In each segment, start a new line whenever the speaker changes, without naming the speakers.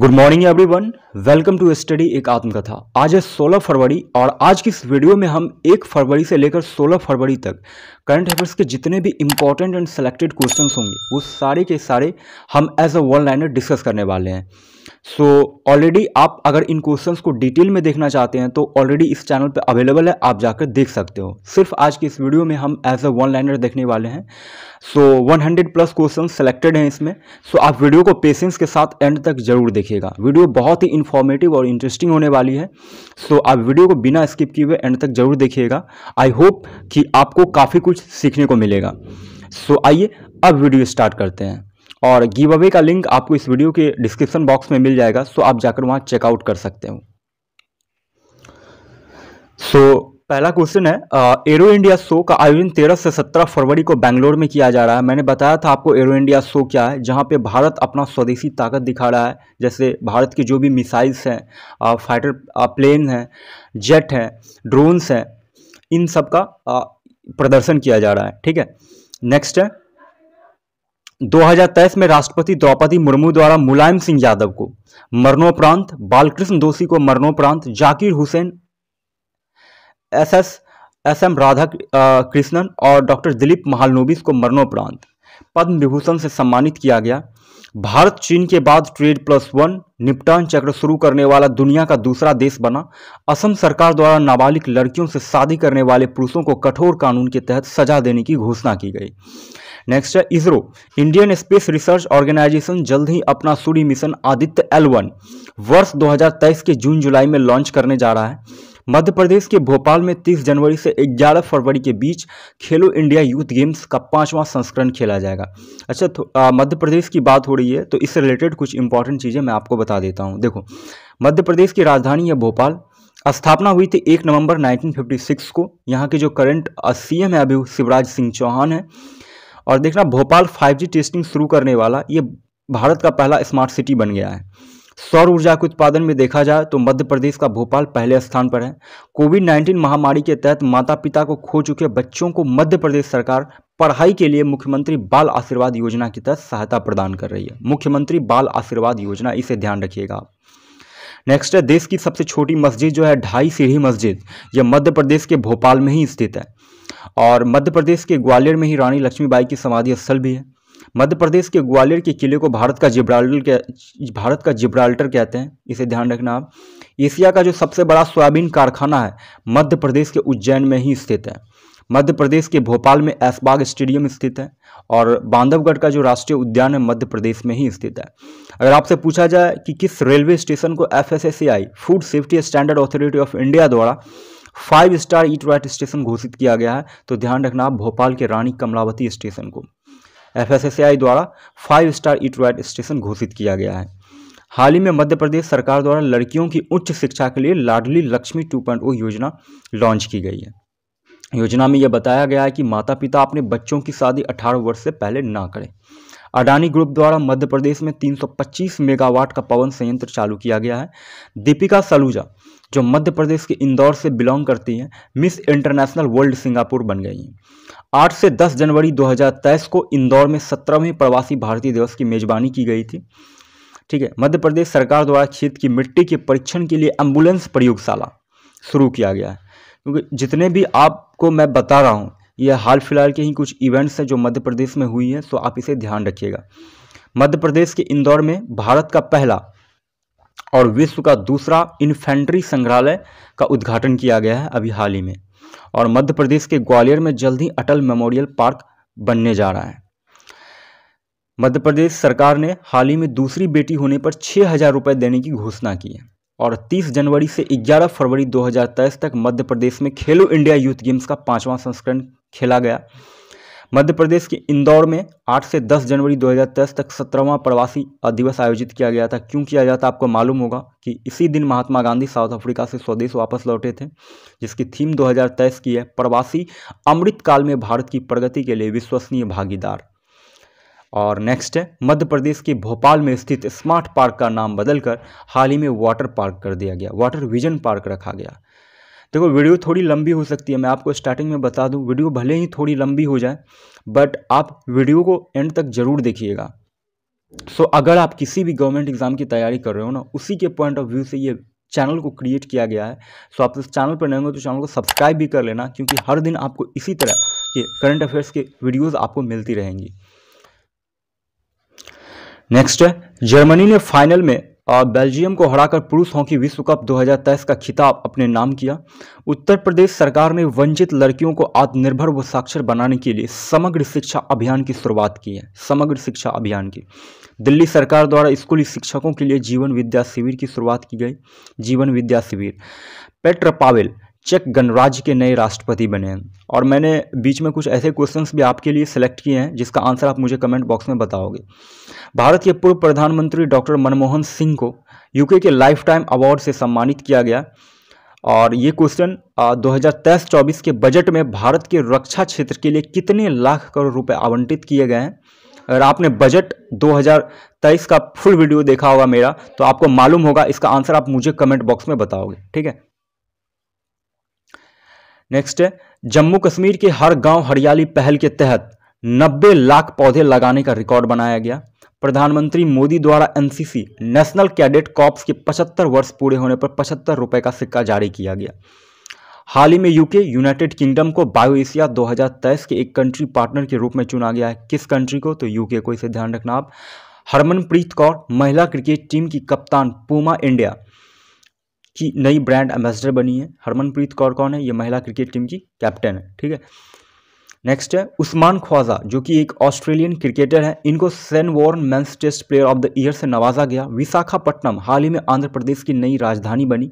good morning everyone welcome to study एक आत्मकथा आज है 16 फरवरी और आज की इस वीडियो में हम 1 फरवरी से लेकर 16 फरवरी तक करंट अफेयर्स के जितने भी इंपॉर्टेंट एंड सेलेक्टेड क्वेश्चंस होंगे वो सारे के सारे हम as a one liner discuss करने वाले हैं सो so, ऑलरेडी आप अगर इन क्वेश्चंस को डिटेल में देखना चाहते हैं तो ऑलरेडी इस चैनल पे अवेलेबल है आप जाकर देख सकते हो सिर्फ आज की इस वीडियो में हम एज अ वन लाइनर देखने वाले हैं so so, 100 plus question selected हैं इसमें सो so, आप वीडियो को पेशेंस के साथ एंड तक जरूर देखिएगा वीडियो बहुत ही इन्फॉर्मेटिव और इंटरेस्टिंग होने वाली है सो so, आप वीडियो को बिना स्किप किए हुए एंड तक जरूर देखिएगा आई होप कि आपको काफ़ी कुछ सीखने को मिलेगा सो so, आइए अब वीडियो स्टार्ट करते हैं और गिव अवे का लिंक आपको इस वीडियो के डिस्क्रिप्शन बॉक्स में मिल जाएगा सो आप जाकर वहाँ चेकआउट कर सकते हो सो so, पहला क्वेश्चन है एरो इंडिया शो का आयोजन 13 से 17 फरवरी को बैंगलोर में किया जा रहा है मैंने बताया था आपको एरो इंडिया शो क्या है जहाँ पे भारत अपना स्वदेशी ताकत दिखा रहा है जैसे भारत की जो भी मिसाइल्स हैं फाइटर प्लेन हैं जेट हैं ड्रोन्स हैं इन सब का प्रदर्शन किया जा रहा है ठीक है नेक्स्ट है 2023 में राष्ट्रपति द्रौपदी मुर्मू द्वारा मुलायम सिंह यादव को मरणोपरांत बालकृष्ण दोषी को मरणोपरांत Zakir Hussain S S S M Radha Krishnan और डॉक्टर दिलीप महालनोबिस को मरणोपरांत पद्म विभूषण से सम्मानित किया गया भारत चीन के बाद ट्रेड प्लस वन निपटान चक्र शुरू करने वाला दुनिया का दूसरा देश बना असम सरकार द्वारा नाबालिग लड़कियों से शादी करने वाले पुरुषों को कठोर कानून के तहत सजा देने की घोषणा की गई नेक्स्ट है ISRO Indian space research organisation जल्द ही अपना सूर्य मिशन आदित्य एल वन वर्ष 2023 के जून जुलाई में लॉन्च करने जा रहा है मध्य प्रदेश के भोपाल में 30 जनवरी से 11 फरवरी के बीच खेलो इंडिया यूथ गेम्स का पांचवा संस्करण खेला जाएगा अच्छा तो, मध्य प्रदेश की बात हो रही है तो इससे रिलेटेड कुछ इंपॉर्टेंट चीज़ें मैं आपको बता देता हूँ देखो मध्य प्रदेश की राजधानी है भोपाल स्थापना हुई थी एक नवंबर 1956 को यहाँ के जो करंट सीएम है अभी शिवराज सिंह चौहान है और देखना भोपाल 5G टेस्टिंग शुरू करने वाला ये भारत का पहला स्मार्ट सिटी बन गया है सौर ऊर्जा के उत्पादन में देखा जाए तो मध्य प्रदेश का भोपाल पहले स्थान पर है कोविड 19 महामारी के तहत माता पिता को खो चुके बच्चों को मध्य प्रदेश सरकार पढ़ाई के लिए मुख्यमंत्री बाल आशीर्वाद योजना के तहत सहायता प्रदान कर रही है मुख्यमंत्री बाल आशीर्वाद योजना इसे ध्यान रखिएगा नेक्स्ट है देश की सबसे छोटी मस्जिद जो है ढाई सीढ़ी मस्जिद यह मध्य प्रदेश के भोपाल में ही स्थित है और मध्य प्रदेश के ग्वालियर में ही रानी लक्ष्मीबाई की समाधि स्थल भी है मध्य प्रदेश के ग्वालियर के किले को भारत का जिब्राल्टर भारत का जिब्राल्टर कहते हैं इसे ध्यान रखना आप एशिया का जो सबसे बड़ा सोयाबीन कारखाना है मध्य प्रदेश के उज्जैन में ही स्थित है मध्य प्रदेश के भोपाल में ऐसबाग स्टेडियम स्थित है और बांधवगढ़ का जो राष्ट्रीय उद्यान है मध्य प्रदेश में ही स्थित है अगर आपसे पूछा जाए कि किस रेलवे स्टेशन को F food safety standard authority of India द्वारा five star eat right station घोषित किया गया है तो ध्यान रखना आप भोपाल के रानी कमलावती स्टेशन को एफएसएसएआई द्वारा five star eat right station घोषित किया गया है हाल ही में मध्य प्रदेश सरकार द्वारा लड़कियों की उच्च शिक्षा के लिए लाडली लक्ष्मी टू योजना लॉन्च की गई है योजना में यह बताया गया है कि माता पिता अपने बच्चों की शादी 18 वर्ष से पहले ना करें अडानी ग्रुप द्वारा मध्य प्रदेश में 325 मेगावाट का पवन संयंत्र चालू किया गया है दीपिका सलूजा जो मध्य प्रदेश के इंदौर से बिलोंग करती हैं मिस इंटरनेशनल वर्ल्ड सिंगापुर बन गई हैं आठ से दस जनवरी 2023 को इंदौर में सत्रहवीं प्रवासी भारतीय दिवस की मेजबानी की गई थी ठीक है मध्य प्रदेश सरकार द्वारा क्षेत्र की मिट्टी के परीक्षण के लिए एम्बुलेंस प्रयोगशाला शुरू किया गया है क्योंकि जितने भी आपको मैं बता रहा हूँ यह हाल फिलहाल के ही कुछ इवेंट्स हैं जो मध्य प्रदेश में हुई हैं सो तो आप इसे ध्यान रखिएगा मध्य प्रदेश के इंदौर में भारत का पहला और विश्व का दूसरा इन्फेंट्री संग्रहालय का उद्घाटन किया गया है अभी हाल ही में और मध्य प्रदेश के ग्वालियर में जल्द ही अटल मेमोरियल पार्क बनने जा रहा है मध्य प्रदेश सरकार ने हाल ही में दूसरी बेटी होने पर छः हज़ार रुपये देने की घोषणा की है और 30 जनवरी से 11 फरवरी 2023 तक मध्य प्रदेश में खेलो इंडिया यूथ गेम्स का पांचवा संस्करण खेला गया मध्य प्रदेश के इंदौर में 8 से 10 जनवरी 2023 तक सत्रहवां प्रवासी दिवस आयोजित किया गया था क्यों किया जाता था आपको मालूम होगा कि इसी दिन महात्मा गांधी साउथ अफ्रीका से स्वदेश वापस लौटे थे जिसकी थीम 2023 की है प्रवासी अमृतकाल में भारत की प्रगति के लिए विश्वसनीय भागीदार और नेक्स्ट है मध्य प्रदेश के भोपाल में स्थित स्मार्ट पार्क का नाम बदलकर हाल ही में वाटर पार्क कर दिया गया वाटर विजन पार्क रखा गया देखो वीडियो थोड़ी लंबी हो सकती है मैं आपको स्टार्टिंग में बता दूं वीडियो भले ही थोड़ी लंबी हो जाए बट आप वीडियो को एंड तक ज़रूर देखिएगा सो so, अगर आप किसी भी गवर्नमेंट एग्ज़ाम की तैयारी कर रहे हो ना उसी के पॉइंट ऑफ व्यू से ये चैनल को क्रिएट किया गया है सो so, आप इस चैनल पर नए तो चैनल को सब्सक्राइब भी कर लेना क्योंकि हर दिन आपको इसी तरह के करंट अफेयर्स के वीडियोज़ आपको मिलती रहेंगी नेक्स्ट है जर्मनी ने फाइनल में बेल्जियम को हराकर पुरुष हॉकी विश्व कप 2023 का खिताब अपने नाम किया उत्तर प्रदेश सरकार ने वंचित लड़कियों को आत्मनिर्भर व साक्षर बनाने के लिए समग्र शिक्षा अभियान की शुरुआत की है समग्र शिक्षा अभियान की दिल्ली सरकार द्वारा स्कूली शिक्षकों के लिए जीवन विद्या शिविर की शुरुआत की गई जीवन विद्या शिविर पेट्र पावेल चेक गणराज्य के नए राष्ट्रपति बने हैं और मैंने बीच में कुछ ऐसे क्वेश्चंस भी आपके लिए सेलेक्ट किए हैं जिसका आंसर आप मुझे कमेंट बॉक्स में बताओगे भारत के पूर्व प्रधानमंत्री डॉक्टर मनमोहन सिंह को यूके के लाइफ टाइम अवार्ड से सम्मानित किया गया और ये क्वेश्चन 2023-24 के बजट में भारत के रक्षा क्षेत्र के लिए कितने लाख करोड़ रुपये आवंटित किए गए हैं अगर आपने बजट 2023 का फुल वीडियो देखा होगा मेरा तो आपको मालूम होगा इसका आंसर आप मुझे कमेंट बॉक्स में बताओगे ठीक है नेक्स्ट है जम्मू कश्मीर के हर गांव हरियाली पहल के तहत 90 लाख पौधे लगाने का रिकॉर्ड बनाया गया प्रधानमंत्री मोदी द्वारा एनसीसी नेशनल कैडेट कॉप्स के 75 वर्ष पूरे होने पर पचहत्तर रुपये का सिक्का जारी किया गया हाल ही में यूके यूनाइटेड किंगडम को बायो एशिया दो के एक कंट्री पार्टनर के रूप में चुना गया है किस कंट्री को तो यूके को इसे ध्यान रखना आप हरमनप्रीत कौर महिला क्रिकेट टीम की कप्तान पूमा इंडिया की नई ब्रांड एम्बेसडर बनी है हरमनप्रीत कौर कौन है ये महिला क्रिकेट टीम की कैप्टन है ठीक है नेक्स्ट है उस्मान ख्वाजा जो कि एक ऑस्ट्रेलियन क्रिकेटर है इनको Shane Warne men's test player of the year से नवाजा गया विशाखापट्टनम हाल ही में आंध्र प्रदेश की नई राजधानी बनी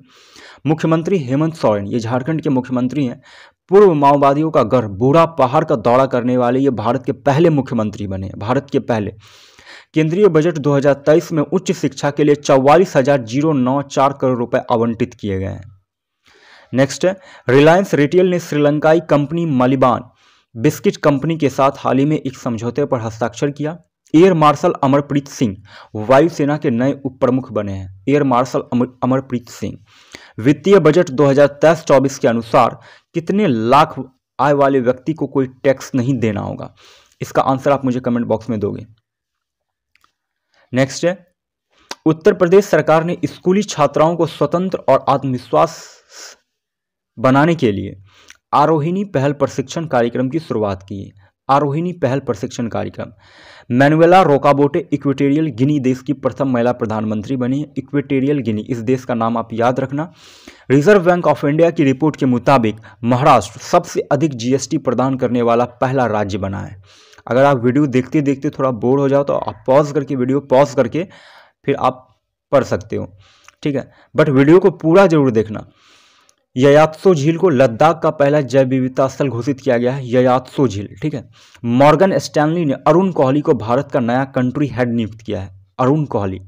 मुख्यमंत्री हेमंत सोरेन ये झारखंड के मुख्यमंत्री हैं पूर्व माओवादियों का घर बूढ़ा पहाड़ का दौरा करने वाले ये भारत के पहले मुख्यमंत्री बने भारत के पहले केंद्रीय बजट 2023 में उच्च शिक्षा के लिए चौवालीस हजार जीरो नौ चार करोड़ रुपए आवंटित किए गए हैं नेक्स्ट रिलायंस रिटेल ने श्रीलंकाई कंपनी मलिबान बिस्किट कंपनी के साथ हाल ही में एक समझौते पर हस्ताक्षर किया एयर मार्शल अमरप्रीत सिंह वायुसेना के नए उप प्रमुख बने हैं एयर मार्शल अमर, अमरप्रीत सिंह वित्तीय बजट 2023-24 के अनुसार कितने लाख आय वाले व्यक्ति को कोई टैक्स नहीं देना होगा इसका आंसर आप मुझे कमेंट बॉक्स में दोगे नेक्स्ट है उत्तर प्रदेश सरकार ने स्कूली छात्राओं को स्वतंत्र और आत्मविश्वास बनाने के लिए आरोहिणी पहल प्रशिक्षण कार्यक्रम की शुरुआत की आरोहिणी पहल प्रशिक्षण कार्यक्रम मैनुएला रोकाबोटे इक्वेटेरियल गिनी देश की प्रथम महिला प्रधानमंत्री बनी है इक्वेटेरियल गिनी इस देश का नाम आप याद रखना रिजर्व बैंक ऑफ इंडिया की रिपोर्ट के मुताबिक महाराष्ट्र सबसे अधिक जीएसटी प्रदान करने वाला पहला राज्य बना है अगर आप वीडियो देखते देखते थोड़ा बोर हो जाओ तो आप पॉज करके वीडियो पॉज करके फिर आप पढ़ सकते हो ठीक है बट वीडियो को पूरा जरूर देखना ययात्सो झील को लद्दाख का पहला जैव विविधता स्थल घोषित किया गया है ययात्सो झील ठीक है मॉर्गन स्टैनली ने अरुण कोहली को भारत का नया कंट्री हेड नियुक्त किया है अरुण कोहली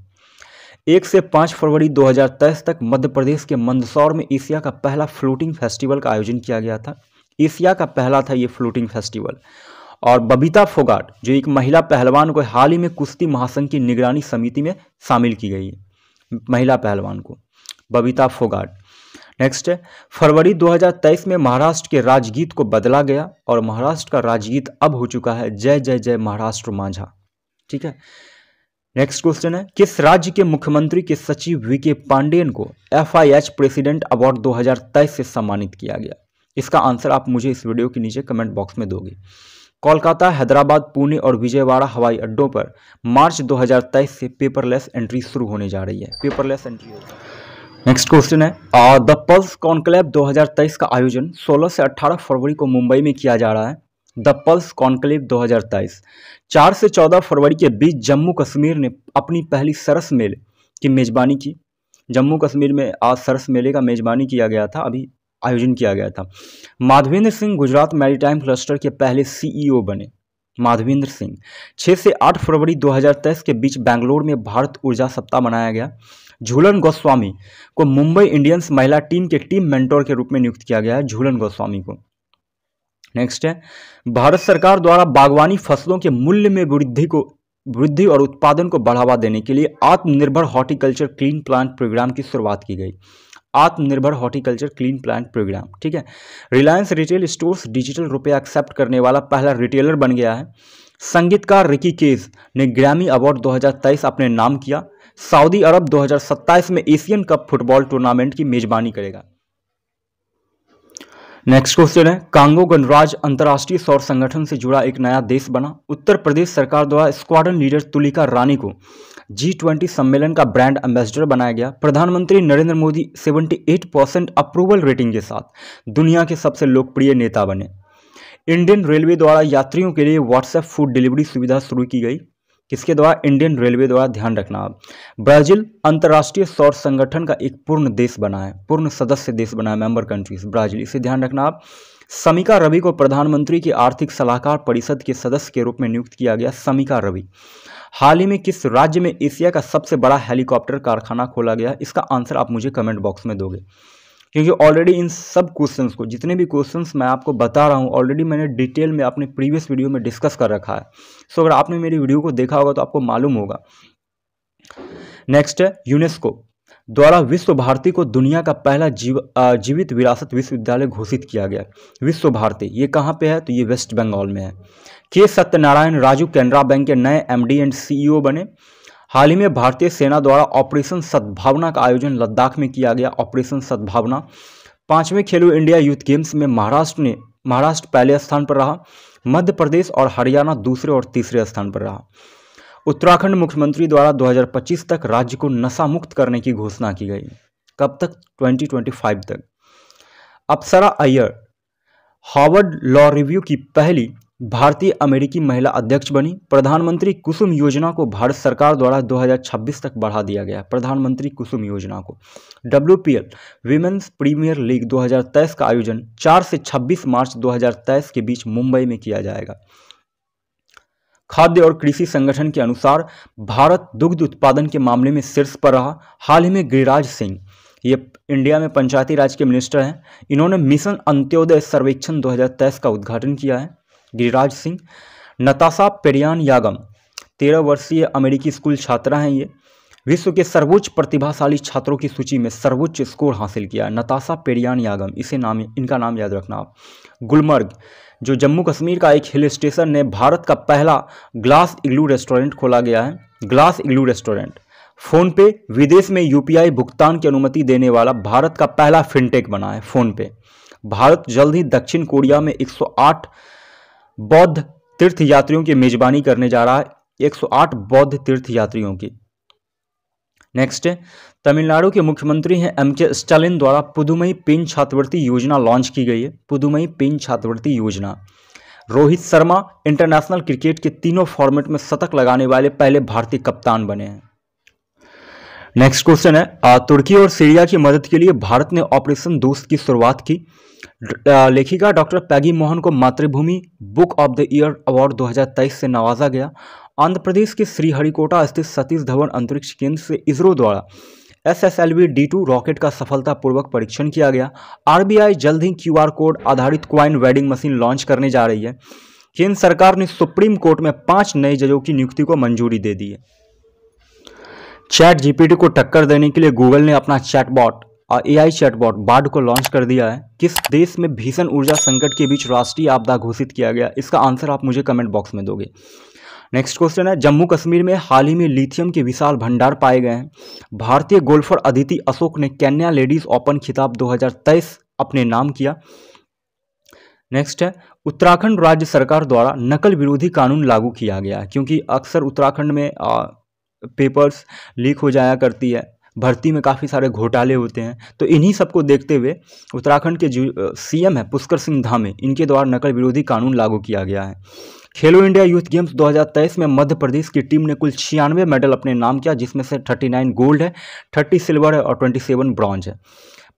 एक से पाँच फरवरी 2023 तक मध्य प्रदेश के मंदसौर में एशिया का पहला फ्लोटिंग फेस्टिवल का आयोजन किया गया था एशिया का पहला था ये फ्लोटिंग फेस्टिवल और बबीता फोगाट जो एक महिला पहलवान को हाल ही में कुश्ती महासंघ की निगरानी समिति में शामिल की गई है महिला पहलवान को बबीता फोगाट नेक्स्ट है फरवरी 2023 में महाराष्ट्र के राजगीत को बदला गया और महाराष्ट्र का राजगीत अब हो चुका है जय जय जय महाराष्ट्र मांझा ठीक है नेक्स्ट क्वेश्चन है किस राज्य के मुख्यमंत्री के सचिव वी के को एफआईएच प्रेसिडेंट अवार्ड 2023 से सम्मानित किया गया इसका आंसर आप मुझे इस वीडियो के नीचे कमेंट बॉक्स में दोगे कोलकाता हैदराबाद पुणे और विजयवाड़ा हवाई अड्डों पर मार्च 2023 से पेपरलेस एंट्री शुरू होने जा रही है पेपरलेस एंट्री नेक्स्ट क्वेश्चन है द पल्स कॉन्क्लेव 2023 का आयोजन 16 से 18 फरवरी को मुंबई में किया जा रहा है द पल्स कॉन्क्लेव 2023 चार से चौदह फरवरी के बीच जम्मू कश्मीर ने अपनी पहली सरस मेले की मेज़बानी की जम्मू कश्मीर में आज सरस मेले का मेज़बानी किया गया था अभी आयोजन किया गया था माधवेंद्र सिंह गुजरात मैरीटाइम क्लस्टर के पहले सीईओ e बने माधवेंद्र सिंह छः से आठ फरवरी 2023 के बीच बेंगलोर में भारत ऊर्जा सप्ताह मनाया गया झूलन गोस्वामी को मुंबई इंडियंस महिला टीम के टीम मेंटोर के रूप में नियुक्त किया गया है झूलन गोस्वामी को नेक्स्ट है भारत सरकार द्वारा बागवानी फसलों के मूल्य में वृद्धि को वृद्धि और उत्पादन को बढ़ावा देने के लिए आत्मनिर्भर हॉर्टिकल्चर क्लीन प्लांट प्रोग्राम की शुरुआत की गई आत्मनिर्भर हॉर्टिकल्चर क्लीन प्लांट प्रोग्राम ठीक है रिलायंस रिटेल स्टोर्स डिजिटल रुपया एक्सेप्ट करने वाला पहला रिटेलर बन गया है संगीतकार रिकी केज ने ग्रैमी अवार्ड 2023 अपने नाम किया सऊदी अरब 2027 में एशियन कप फुटबॉल टूर्नामेंट की मेजबानी करेगा नेक्स्ट क्वेश्चन है कांगो गणराज अंतर्राष्ट्रीय सौर संगठन से जुड़ा एक नया देश बना उत्तर प्रदेश सरकार द्वारा स्क्वाडन लीडर तुलिका रानी को जी ट्वेंटी सम्मेलन का ब्रांड एम्बेसडर बनाया गया प्रधानमंत्री Narendra Modi 78 percent approval rating के साथ दुनिया के सबसे लोकप्रिय नेता बने इंडियन रेलवे द्वारा यात्रियों के लिए व्हाट्सएप फूड डिलीवरी सुविधा शुरू की गई किसके द्वारा इंडियन रेलवे द्वारा ध्यान रखना आप ब्राजील अंतर्राष्ट्रीय सौर संगठन का एक पूर्ण देश बना है पूर्ण सदस्य देश बना है मेंबर कंट्रीज ब्राजील इसे ध्यान रखना आप समिका रवि को प्रधानमंत्री की आर्थिक सलाहकार परिषद के सदस्य के रूप में नियुक्त किया गया समिका रवि हाल ही में किस राज्य में एशिया का सबसे बड़ा हेलीकॉप्टर कारखाना खोला गया इसका आंसर आप मुझे कमेंट बॉक्स में दोगे क्योंकि ऑलरेडी इन सब क्वेश्चंस को जितने भी क्वेश्चंस मैं आपको बता रहा हूँ ऑलरेडी मैंने डिटेल में अपने प्रीवियस वीडियो में डिस्कस कर रखा है सो अगर आपने मेरी वीडियो को देखा होगा तो आपको मालूम होगा नेक्स्ट है यूनेस्को द्वारा विश्व भारती को दुनिया का पहला जीव जीवित विरासत विश्वविद्यालय घोषित किया गया विश्व भारती ये कहाँ पे है तो ये वेस्ट बंगाल में है के सत्यनारायण राजू कैनरा बैंक के नए एमडी एंड सीईओ बने हाल ही में भारतीय सेना द्वारा ऑपरेशन सद्भावना का आयोजन लद्दाख में किया गया ऑपरेशन सद्भावना पाँचवें खेलो इंडिया यूथ गेम्स में महाराष्ट्र ने महाराष्ट्र पहले स्थान पर रहा मध्य प्रदेश और हरियाणा दूसरे और तीसरे स्थान पर रहा उत्तराखंड मुख्यमंत्री द्वारा 2025 तक राज्य को नशा मुक्त करने की घोषणा की गई कब तक 2025 तक Apsara Iyer Harvard law review की पहली भारतीय अमेरिकी महिला अध्यक्ष बनी प्रधानमंत्री कुसुम योजना को भारत सरकार द्वारा 2026 तक बढ़ा दिया गया प्रधानमंत्री कुसुम योजना को W P L women's premier league 2023 का आयोजन 4 से 26 मार्च 2023 के बीच मुंबई में किया जाएगा खाद्य और कृषि संगठन के अनुसार भारत दुग्ध उत्पादन के मामले में शीर्ष पर रहा हाल ही में गिरिराज सिंह ये इंडिया में पंचायती राज के मिनिस्टर हैं इन्होंने मिशन अंत्योदय सर्वेक्षण 2023 का उद्घाटन किया है गिरिराज सिंह नताशा पेरियान यागम तेरह वर्षीय अमेरिकी स्कूल छात्रा हैं ये विश्व के सर्वोच्च प्रतिभाशाली छात्रों की सूची में सर्वोच्च स्कोर हासिल किया नताशा पेरियान यागम इसे नाम इनका नाम याद रखना आप गुलमर्ग जो जम्मू कश्मीर का एक हिल स्टेशन है भारत का पहला ग्लास इग्लू रेस्टोरेंट खोला गया है ग्लास इग्लू रेस्टोरेंट फोन पे विदेश में यूपीआई भुगतान की अनुमति देने वाला भारत का पहला फिनटेक बना है फ़ोनपे भारत जल्द ही दक्षिण कोरिया में 108 बौद्ध तीर्थ यात्रियों की मेजबानी करने जा रहा है 108 बौद्ध तीर्थ यात्रियों की नेक्स्ट तमिलनाडु के मुख्यमंत्री हैं एम के स्टालिन द्वारा पुदुमई पिन छात्रवृत्ति योजना लॉन्च की गई है पुदुमई पिन छात्रवृत्ति योजना रोहित शर्मा इंटरनेशनल क्रिकेट के तीनों फॉर्मेट में शतक लगाने वाले पहले भारतीय कप्तान बने हैं नेक्स्ट क्वेश्चन है तुर्की और सीरिया की मदद के लिए भारत ने ऑपरेशन दोस्त की शुरुआत की लेखिका डॉक्टर पैगी मोहन को Mathrubhumi book of the year award 2023 से नवाजा गया आंध्र प्रदेश के श्रीहरिकोटा स्थित सतीश धवन अंतरिक्ष केंद्र से इसरो द्वारा S S L V D two rocket का सफलतापूर्वक परीक्षण किया गया आरबीआई जल्द ही क्यूआर कोड आधारित क्वाइन वेडिंग मशीन लॉन्च करने जा रही है केंद्र सरकार ने सुप्रीम कोर्ट में पांच नए जजों की नियुक्ति को मंजूरी दे दी है चैट जीपीटी को टक्कर देने के लिए गूगल ने अपना चैटबॉट और ए आई चैटबॉट बार्ड को लॉन्च कर दिया है किस देश में भीषण ऊर्जा संकट के बीच राष्ट्रीय आपदा घोषित किया गया इसका आंसर आप मुझे कमेंट बॉक्स में दोगे नेक्स्ट क्वेश्चन है जम्मू कश्मीर में हाल ही में लिथियम के विशाल भंडार पाए गए हैं भारतीय गोल्फर अदिति अशोक ने कैन्या लेडीज ओपन खिताब 2023 अपने नाम किया नेक्स्ट है उत्तराखंड राज्य सरकार द्वारा नकल विरोधी कानून लागू किया गया क्योंकि अक्सर उत्तराखंड में आ, पेपर्स लीक हो जाया करती है भर्ती में काफ़ी सारे घोटाले होते हैं तो इन्हीं सबको देखते हुए उत्तराखंड के जो सीएम है पुष्कर सिंह धामे इनके द्वारा नकल विरोधी कानून लागू किया गया है खेलो इंडिया यूथ गेम्स 2023 में मध्य प्रदेश की टीम ने कुल छियानवे मेडल अपने नाम किया जिसमें से 39 गोल्ड है 30 सिल्वर है और 27 ब्रॉन्ज है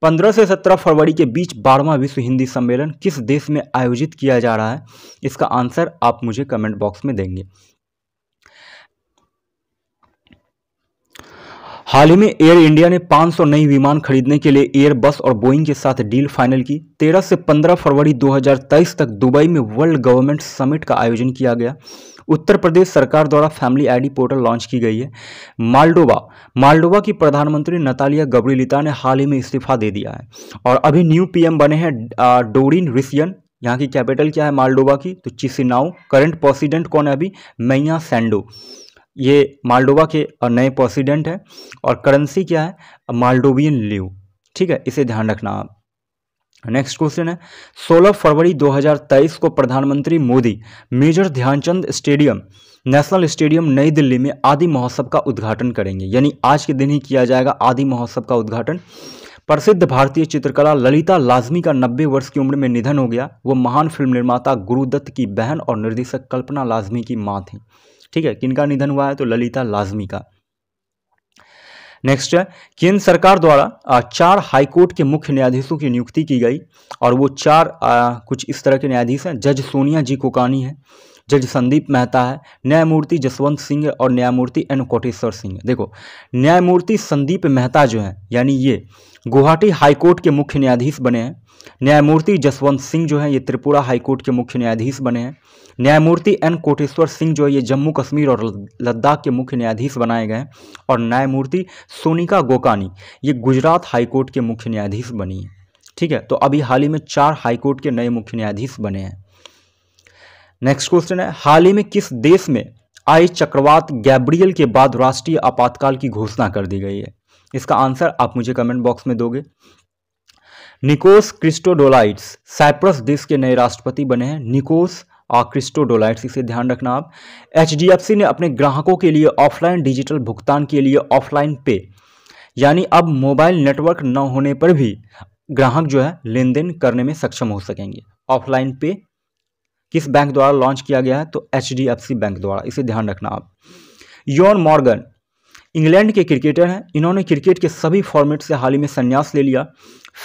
15 से 17 फरवरी के बीच बारहवां विश्व हिंदी सम्मेलन किस देश में आयोजित किया जा रहा है इसका आंसर आप मुझे कमेंट बॉक्स में देंगे हाल ही में एयर इंडिया ने 500 नई विमान खरीदने के लिए एयर बस और बोइंग के साथ डील फाइनल की 13 से 15 फरवरी 2023 तक दुबई में वर्ल्ड गवर्नमेंट समिट का आयोजन किया गया उत्तर प्रदेश सरकार द्वारा फैमिली आईडी पोर्टल लॉन्च की गई है माल्डोवा माल्डोवा की प्रधानमंत्री नतालिया गब्रिलिता ने हाल ही में इस्तीफा दे दिया है और अभी न्यू पी बने हैं डोरिन रिसियन यहाँ की कैपिटल क्या है माल्डोवा की तो चिसिनाओ करंट प्रेसिडेंट कौन है अभी मैया सैंडो ये मालडोवा के नए प्रेसिडेंट हैं और करेंसी क्या है मालडोवियन ल्यू ठीक है इसे ध्यान रखना आप नेक्स्ट क्वेश्चन है 16 फरवरी 2023 को प्रधानमंत्री Modi major Dhyanchand stadium national stadium नई दिल्ली में आदि महोत्सव का उद्घाटन करेंगे यानी आज के दिन ही किया जाएगा आदि महोत्सव का उद्घाटन प्रसिद्ध भारतीय चित्रकला ललिता लाजमी का 90 वर्ष की उम्र में निधन हो गया वो महान फिल्म निर्माता गुरुदत्त की बहन और निर्देशक कल्पना लाजमी की माँ थी ठीक है किनका निधन हुआ है तो ललिता लाजमी का नेक्स्ट है केंद्र सरकार द्वारा चार हाईकोर्ट के मुख्य न्यायाधीशों की नियुक्ति की गई और वो चार आ, कुछ इस तरह के न्यायाधीश हैं जज सोनिया जी कोकानी है जज संदीप मेहता है न्यायमूर्ति जसवंत सिंह और न्यायमूर्ति एन कोटेश्वर सिंह देखो न्यायमूर्ति संदीप मेहता जो हैं यानी ये गुवाहाटी हाईकोर्ट के मुख्य न्यायाधीश बने हैं न्यायमूर्ति जसवंत सिंह जो है ये त्रिपुरा हाईकोर्ट के मुख्य न्यायाधीश बने हैं न्यायमूर्ति एन कोटेश्वर सिंह जो है ये जम्मू कश्मीर और लद्दाख के मुख्य न्यायाधीश बनाए गए हैं और न्यायमूर्ति सोनिका गोकानी ये गुजरात हाईकोर्ट के मुख्य न्यायाधीश बनी है ठीक है तो अभी हाल ही में चार हाईकोर्ट के नए मुख्य न्यायाधीश बने हैं नेक्स्ट क्वेश्चन है हाल ही में किस देश में आई चक्रवात गैब्रियल के बाद राष्ट्रीय आपातकाल की घोषणा कर दी गई है इसका आंसर आप मुझे कमेंट बॉक्स में दोगे निकोस क्रिस्टोडोलाइट्स साइप्रस देश के नए राष्ट्रपति बने हैं निकोस और क्रिस्टोडोलाइट्स इसे ध्यान रखना आप एच ने अपने ग्राहकों के लिए ऑफलाइन डिजिटल भुगतान के लिए ऑफलाइन पे यानी अब मोबाइल नेटवर्क न होने पर भी ग्राहक जो है लेन देन करने में सक्षम हो सकेंगे ऑफलाइन पे किस बैंक द्वारा लॉन्च किया गया है तो एच बैंक द्वारा इसे ध्यान रखना आप योन मॉर्गन इंग्लैंड के क्रिकेटर हैं इन्होंने क्रिकेट के सभी फॉर्मेट से हाल ही में संन्यास ले लिया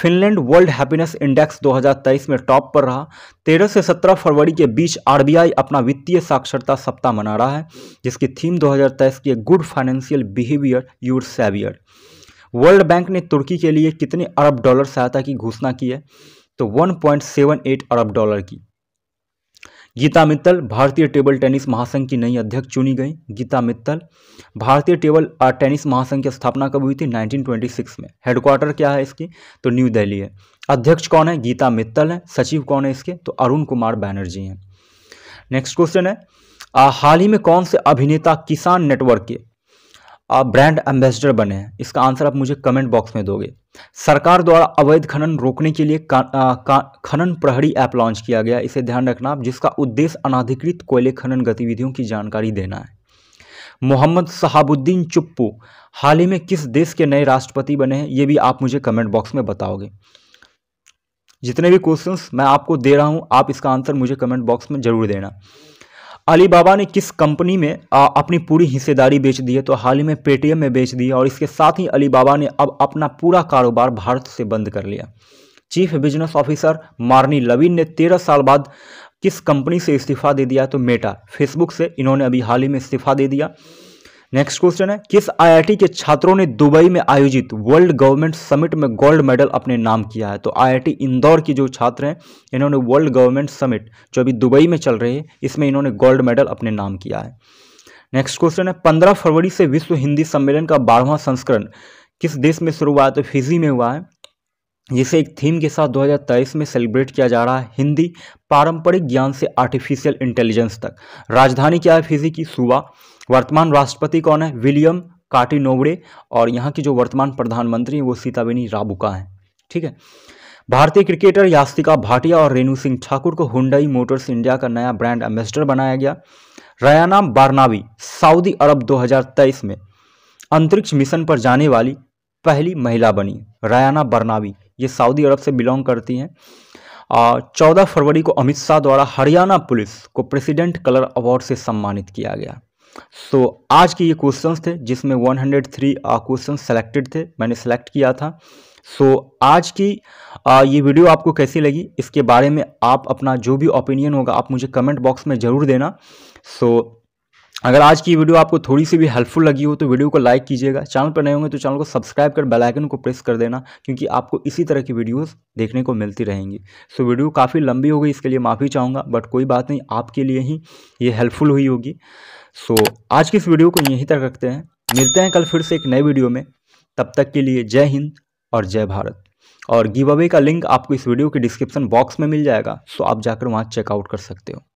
फिनलैंड वर्ल्ड हैप्पीनेस इंडेक्स 2023 में टॉप पर रहा 13 से 17 फरवरी के बीच आरबीआई अपना वित्तीय साक्षरता सप्ताह मना रहा है जिसकी थीम 2023 की good financial behaviour your saviour world bank ने तुर्की के लिए कितने अरब डॉलर सहायता की घोषणा की है तो 1.78 अरब डॉलर की गीता मित्तल भारतीय टेबल टेनिस महासंघ की नई अध्यक्ष चुनी गई गीता मित्तल भारतीय टेबल टेनिस महासंघ की स्थापना कब हुई थी 1926 में हेडक्वार्टर क्या है इसकी तो न्यू दिल्ली है अध्यक्ष कौन है गीता मित्तल है सचिव कौन है इसके तो अरुण कुमार बैनर्जी हैं नेक्स्ट क्वेश्चन है हाल ही में कौन से अभिनेता किसान नेटवर्क के आप ब्रांड एम्बेसडर बने हैं इसका आंसर आप मुझे कमेंट बॉक्स में दोगे सरकार द्वारा अवैध खनन रोकने के लिए का, आ, का, खनन प्रहरी ऐप लॉन्च किया गया इसे ध्यान रखना आप जिसका उद्देश्य अनाधिकृत कोयले खनन गतिविधियों की जानकारी देना है मोहम्मद शहाबुद्दीन चुप्पू हाल ही में किस देश के नए राष्ट्रपति बने हैं ये भी आप मुझे कमेंट बॉक्स में बताओगे जितने भी क्वेश्चंस मैं आपको दे रहा हूँ आप इसका आंसर मुझे कमेंट बॉक्स में ज़रूर देना अलीबाबा ने किस कंपनी में अपनी पूरी हिस्सेदारी बेच दी है तो हाल ही में पेटीएम में बेच दी है और इसके साथ ही अलीबाबा ने अब अपना पूरा कारोबार भारत से बंद कर लिया chief business officer Marne Levine ने तेरह साल बाद किस कंपनी से इस्तीफा दे दिया तो मेटा फेसबुक से इन्होंने अभी हाल ही में इस्तीफा दे दिया नेक्स्ट क्वेश्चन है किस आईआईटी के छात्रों ने दुबई में आयोजित वर्ल्ड गवर्नमेंट समिट में गोल्ड मेडल अपने नाम किया है तो आईआईटी इंदौर की जो छात्र हैं इन्होंने वर्ल्ड गवर्नमेंट समिट जो अभी दुबई में चल रही है इसमें इन्होंने गोल्ड मेडल अपने नाम किया है नेक्स्ट क्वेश्चन है पंद्रह फरवरी से विश्व हिंदी सम्मेलन का बारहवां संस्करण किस देश में शुरू हुआ है तो फिजी में हुआ है जिसे एक थीम के साथ 2023 में सेलिब्रेट किया जा रहा है हिंदी पारंपरिक ज्ञान से आर्टिफिशियल इंटेलिजेंस तक राजधानी क्या है फिजी की सुबह वर्तमान राष्ट्रपति कौन है विलियम काटिनोवड़े और यहाँ की जो वर्तमान प्रधानमंत्री हैं वो सीताबेनी राबुका हैं ठीक है भारतीय क्रिकेटर यास्तिका भाटिया और रेणु सिंह ठाकुर को हुंडई मोटर्स इंडिया का नया ब्रांड एम्बेसडर बनाया गया रयाना बारनावी सऊदी अरब 2023 में अंतरिक्ष मिशन पर जाने वाली पहली महिला बनी रयाना बरनावी ये सऊदी अरब से बिलोंग करती हैं चौदह फरवरी को अमित शाह द्वारा हरियाणा पुलिस को प्रेसिडेंट कलर अवार्ड से सम्मानित किया गया सो so, आज के ये क्वेश्चंस थे जिसमें 103 क्वेश्चन सेलेक्टेड थे मैंने सेलेक्ट किया था सो so, आज की आ, ये वीडियो आपको कैसी लगी इसके बारे में आप अपना जो भी ओपिनियन होगा आप मुझे कमेंट बॉक्स में ज़रूर देना सो so, अगर आज की वीडियो आपको थोड़ी सी भी हेल्पफुल लगी हो तो वीडियो को लाइक कीजिएगा चैनल पर नए होंगे तो चैनल को सब्सक्राइब कर बेल आइकन को प्रेस कर देना क्योंकि आपको इसी तरह की वीडियोस देखने को मिलती रहेंगी सो वीडियो काफ़ी लंबी होगी इसके लिए माफ़ी चाहूँगा बट कोई बात नहीं आपके लिए ही ये हेल्पफुल हुई होगी सो आज की इस वीडियो को यहीं तक रखते हैं मिलते हैं कल फिर से एक नए वीडियो में तब तक के लिए जय हिंद और जय भारत और गिव अवे का लिंक आपको इस वीडियो के डिस्क्रिप्शन बॉक्स में मिल जाएगा सो आप जाकर वहाँ चेकआउट कर सकते हो